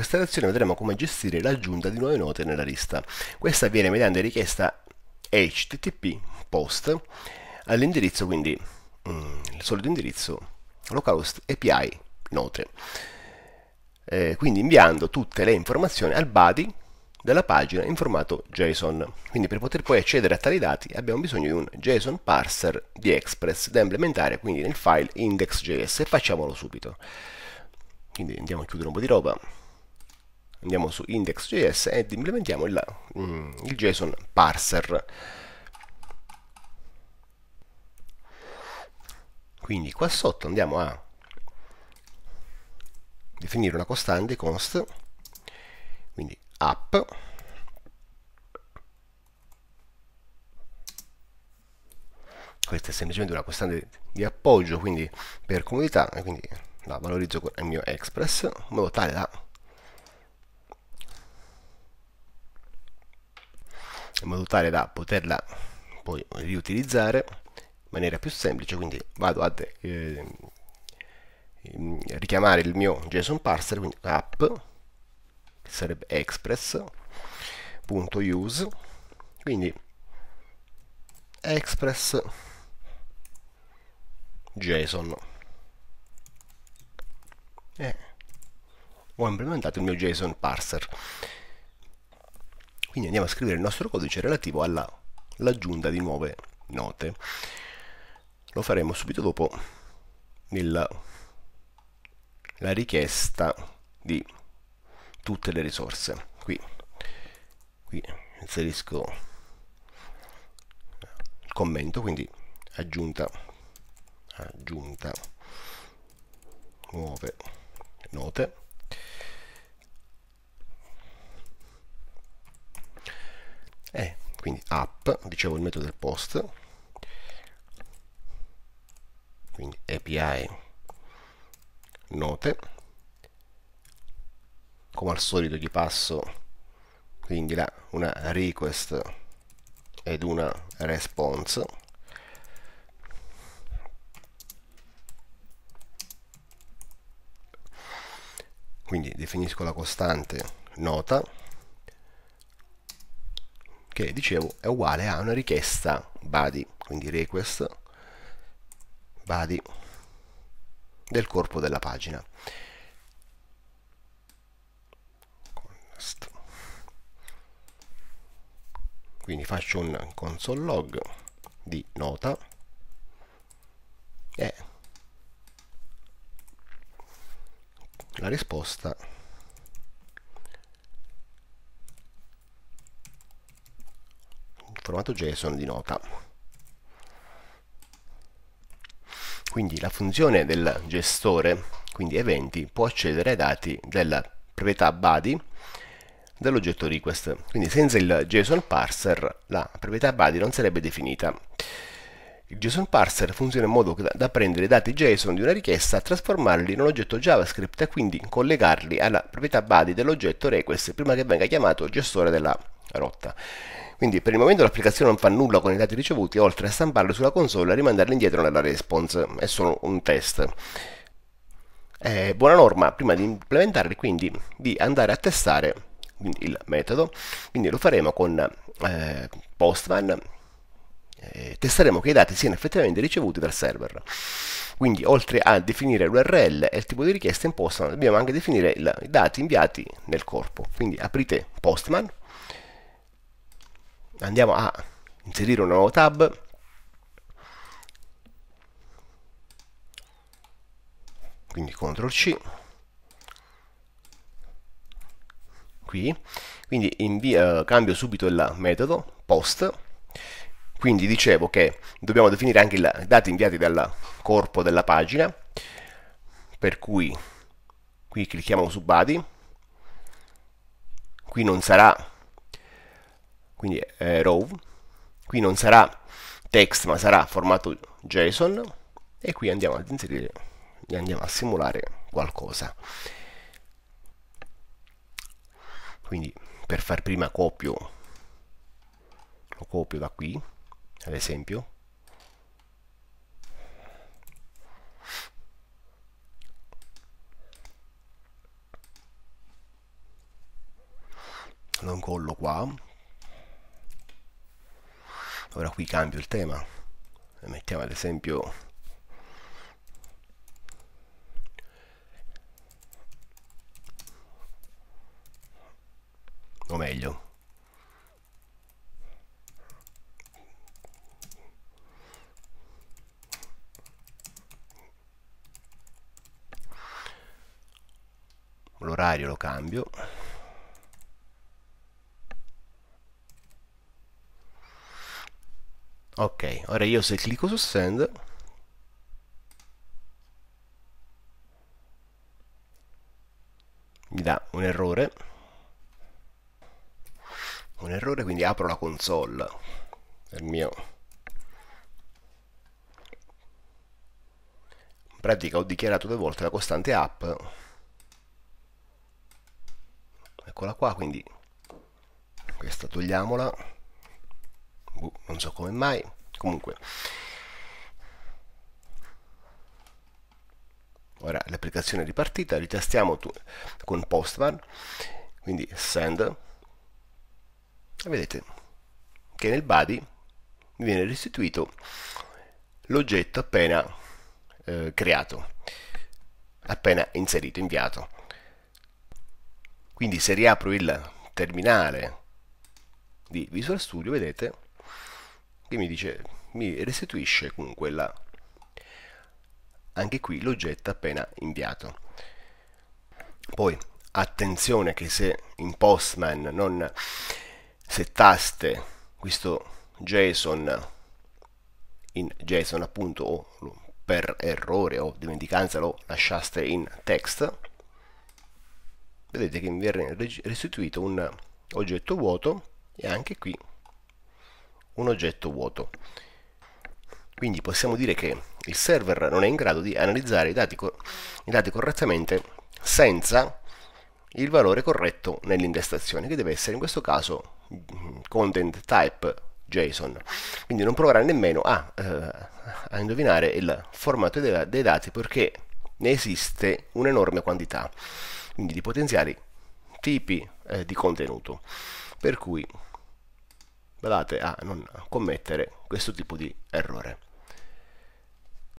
questa lezione vedremo come gestire l'aggiunta di nuove note nella lista. Questa avviene mediante richiesta http post all'indirizzo, quindi mm, il solito indirizzo localhost API note. Eh, quindi inviando tutte le informazioni al body della pagina in formato JSON. Quindi per poter poi accedere a tali dati abbiamo bisogno di un JSON parser di Express da implementare quindi nel file index.js e facciamolo subito. Quindi andiamo a chiudere un po' di roba andiamo su index.js ed implementiamo il, mm, il JSON parser. Quindi qua sotto andiamo a definire una costante const, quindi app questa è semplicemente una costante di appoggio quindi per comodità quindi la valorizzo con il mio express in modo tale da in modo tale da poterla poi riutilizzare in maniera più semplice quindi vado a eh, ehm, richiamare il mio JSON parser quindi app che sarebbe express.use quindi express JSON e ho implementato il mio JSON parser quindi andiamo a scrivere il nostro codice relativo all'aggiunta di nuove note. Lo faremo subito dopo nella, la richiesta di tutte le risorse. Qui, qui inserisco il commento, quindi aggiunta, aggiunta nuove note E eh, quindi app, dicevo il metodo del post, quindi API note, come al solito gli passo quindi la, una request ed una response quindi definisco la costante nota che dicevo è uguale a una richiesta body, quindi request body del corpo della pagina. Quindi faccio un console log di nota e la risposta formato JSON di nota. Quindi la funzione del gestore, quindi eventi, può accedere ai dati della proprietà body dell'oggetto request. Quindi senza il JSON parser la proprietà body non sarebbe definita. Il JSON parser funziona in modo da prendere i dati JSON di una richiesta, trasformarli in un oggetto JavaScript e quindi collegarli alla proprietà body dell'oggetto request prima che venga chiamato gestore della rotta. Quindi per il momento l'applicazione non fa nulla con i dati ricevuti, oltre a stamparli sulla console e rimandarli indietro nella response, è solo un test. È eh, buona norma prima di implementarli quindi di andare a testare il metodo, quindi lo faremo con eh, Postman, E eh, testeremo che i dati siano effettivamente ricevuti dal server. Quindi oltre a definire l'URL e il tipo di richiesta in Postman dobbiamo anche definire i dati inviati nel corpo. Quindi aprite Postman andiamo a inserire un nuovo tab quindi CTRL C qui quindi invio, eh, cambio subito il metodo post quindi dicevo che dobbiamo definire anche i dati inviati dal corpo della pagina per cui qui clicchiamo su body qui non sarà quindi eh, row, qui non sarà text ma sarà formato JSON e qui andiamo ad inserire, e andiamo a simulare qualcosa. Quindi per far prima copio, lo copio da qui, ad esempio, lo incollo qua ora qui cambio il tema e mettiamo ad esempio o meglio l'orario lo cambio ok ora io se clicco su send mi dà un errore un errore quindi apro la console del mio in pratica ho dichiarato due volte la costante app eccola qua quindi questa togliamola non so come mai comunque ora l'applicazione è ripartita ritastiamo con postman quindi send e vedete che nel body mi viene restituito l'oggetto appena eh, creato appena inserito inviato quindi se riapro il terminale di Visual Studio vedete che mi dice mi restituisce comunque la, anche qui l'oggetto appena inviato poi attenzione che se in postman non settaste questo json in json appunto o per errore o dimenticanza lo lasciaste in text vedete che mi viene restituito un oggetto vuoto e anche qui un oggetto vuoto. Quindi possiamo dire che il server non è in grado di analizzare i dati, i dati correttamente senza il valore corretto nell'indestazione, che deve essere in questo caso mm, content type JSON. Quindi non proverà nemmeno a, eh, a indovinare il formato dei, dei dati perché ne esiste un'enorme quantità, quindi di potenziali tipi eh, di contenuto. Per cui badate a non commettere questo tipo di errore.